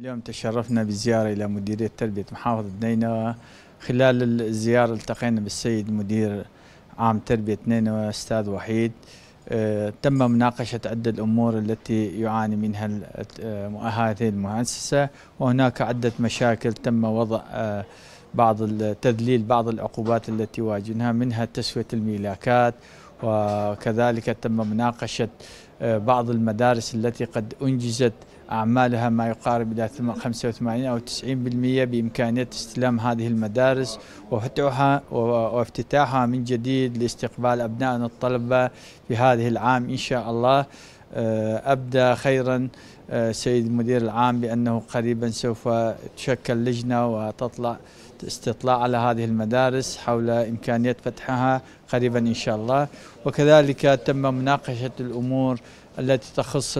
اليوم تشرفنا بزيارة إلى مديرية تربية محافظة نينوى خلال الزيارة التقينا بالسيد مدير عام تربية نينوى أستاذ وحيد آه، تم مناقشة عدة أمور التي يعاني منها آه، هذه المؤسسة وهناك عدة مشاكل تم وضع آه، بعض تذليل بعض العقوبات التي واجهناها منها تسوية الميلاكات وكذلك تم مناقشة آه، بعض المدارس التي قد أنجزت أعمالها ما يقارب إلى 85 أو 90% بإمكانية استلام هذه المدارس وفتحها وافتتاحها من جديد لاستقبال أبنائنا الطلبة في هذه العام إن شاء الله آه، أبدى خيرا آه، سيد المدير العام بأنه قريبا سوف تشكل لجنة وتطلع استطلاع على هذه المدارس حول إمكانية فتحها قريبا إن شاء الله وكذلك تم مناقشة الأمور التي تخص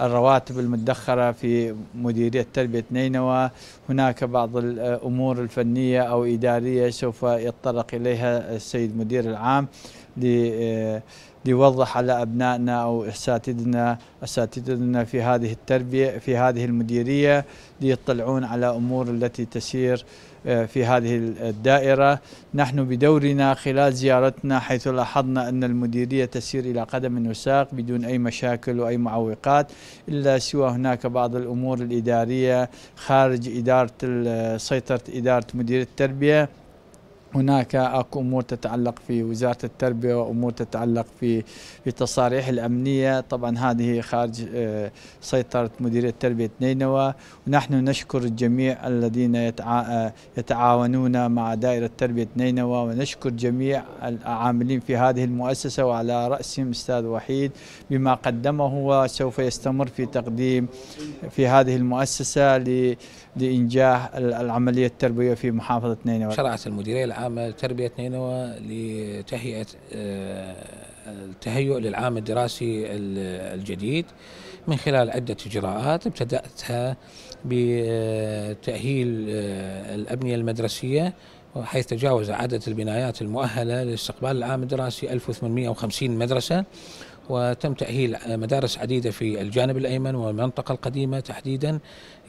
الرواتب المدخرة في مديرية تربية نينوى هناك بعض الأمور الفنية أو إدارية سوف يتطرق إليها السيد مدير العام آه، ليوضح على أبنائنا أو أساتذتنا أساتذتنا في هذه التربية في هذه المديرية ليطلعون على أمور التي تسير آه، في هذه الدائرة نحن بدورنا خلال زيارتنا حيث لاحظنا أن المديرية تسير إلى قدم وساق بدون أي مشاكل وأي معوقات إلا سوى هناك بعض الأمور الإدارية خارج إدارة سيطرة إدارة مدير التربية هناك اكو امور تتعلق في وزاره التربيه وامور تتعلق في في التصاريح الامنيه طبعا هذه خارج آه، سيطره مديريه التربيه نينوى ونحن نشكر الجميع الذين آه، يتعاونون مع دائره تربيه نينوى ونشكر جميع العاملين في هذه المؤسسه وعلى راسهم استاذ وحيد بما قدمه وسوف يستمر في تقديم في هذه المؤسسه لانجاح العمليه التربويه في محافظه نينوى شرعت المديريه العامه عام تربية نينوى لتهيئة آه، التهيؤ للعام الدراسي الجديد من خلال عدة إجراءات ابتدأتها بتأهيل آه، الأبنية المدرسية حيث تجاوز عدد البنايات المؤهلة لاستقبال العام الدراسي 1850 مدرسة وتم تأهيل مدارس عديدة في الجانب الأيمن والمنطقة القديمة تحديدا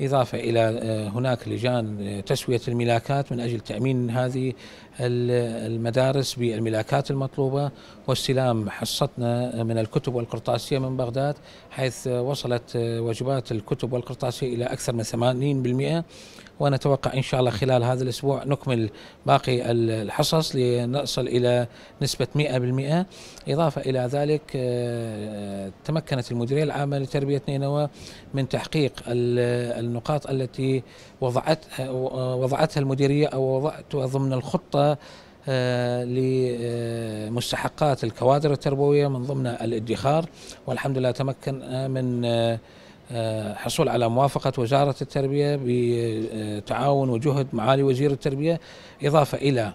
إضافة إلى آه، هناك لجان آه، تسوية الملاكات من أجل تأمين هذه المدارس بالملاكات المطلوبة واستلام حصتنا من الكتب والقرطاسية من بغداد حيث وصلت آه، وجبات الكتب والقرطاسية إلى أكثر من 80% ونتوقع إن شاء الله خلال هذا الأسبوع نكمل باقي الحصص لنصل إلى نسبة 100% إضافة إلى ذلك تمكنت المديريه العامه لتربيه نينوى من تحقيق النقاط التي وضعت وضعتها المديريه او وضعتها ضمن الخطه آه، لمستحقات الكوادر التربويه من ضمن الادخار والحمد لله تمكن من آه، آه، حصول على موافقة وزارة التربية بتعاون وجهد معالي وزير التربية إضافة إلى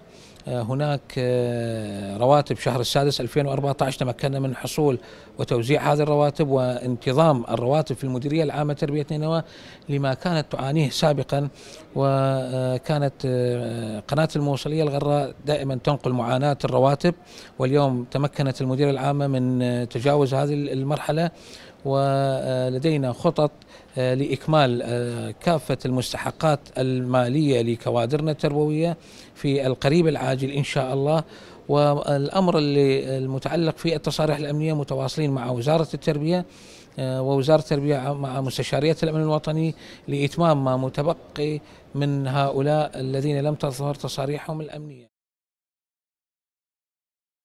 آه، هناك آه، رواتب شهر السادس 2014 تمكنا من حصول وتوزيع هذه الرواتب وانتظام الرواتب في المديرية العامة تربية نينوى لما كانت تعانيه سابقا وكانت آه، قناة الموصلية الغراء دائما تنقل معاناة الرواتب واليوم تمكنت المديرية العامة من تجاوز هذه المرحلة ولدينا خطط آه، لإكمال آه، كافة المستحقات المالية لكوادرنا التربوية في القريب العاجل إن شاء الله والأمر اللي المتعلق في التصاريح الأمنية متواصلين مع وزارة التربية آه، ووزارة التربية مع مستشاريات الأمن الوطني لإتمام ما متبقي من هؤلاء الذين لم تظهر تصاريحهم الأمنية